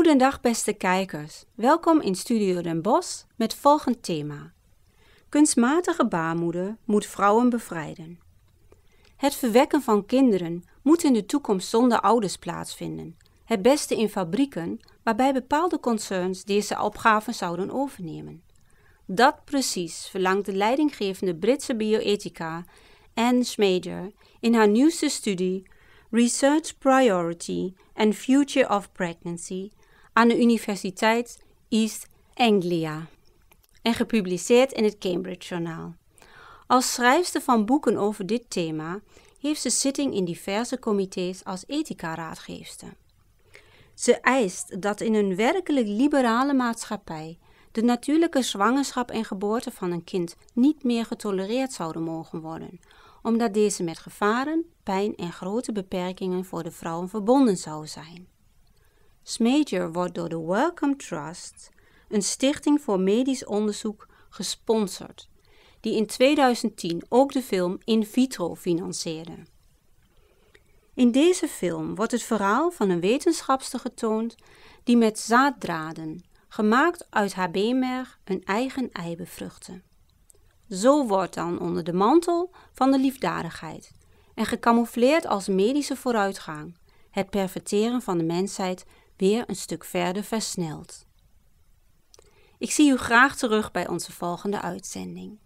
Goedendag beste kijkers, welkom in Studio Den Bos met volgend thema. Kunstmatige baarmoeder moet vrouwen bevrijden. Het verwekken van kinderen moet in de toekomst zonder ouders plaatsvinden, het beste in fabrieken waarbij bepaalde concerns deze opgaven zouden overnemen. Dat precies verlangt de leidinggevende Britse bioethica Anne Schmader in haar nieuwste studie Research Priority and Future of Pregnancy aan de Universiteit East Anglia en gepubliceerd in het Cambridge Journal. Als schrijfster van boeken over dit thema heeft ze zitting in diverse comité's als ethica-raadgeefster. Ze eist dat in een werkelijk liberale maatschappij de natuurlijke zwangerschap en geboorte van een kind niet meer getolereerd zouden mogen worden, omdat deze met gevaren, pijn en grote beperkingen voor de vrouwen verbonden zou zijn. Smejer wordt door de Wellcome Trust, een stichting voor medisch onderzoek, gesponsord, die in 2010 ook de film In Vitro financierde. In deze film wordt het verhaal van een wetenschapster getoond die met zaaddraden, gemaakt uit beenmerg, een eigen ei bevruchtte. Zo wordt dan onder de mantel van de liefdadigheid en gecamoufleerd als medische vooruitgang het perverteren van de mensheid weer een stuk verder versneld. Ik zie u graag terug bij onze volgende uitzending.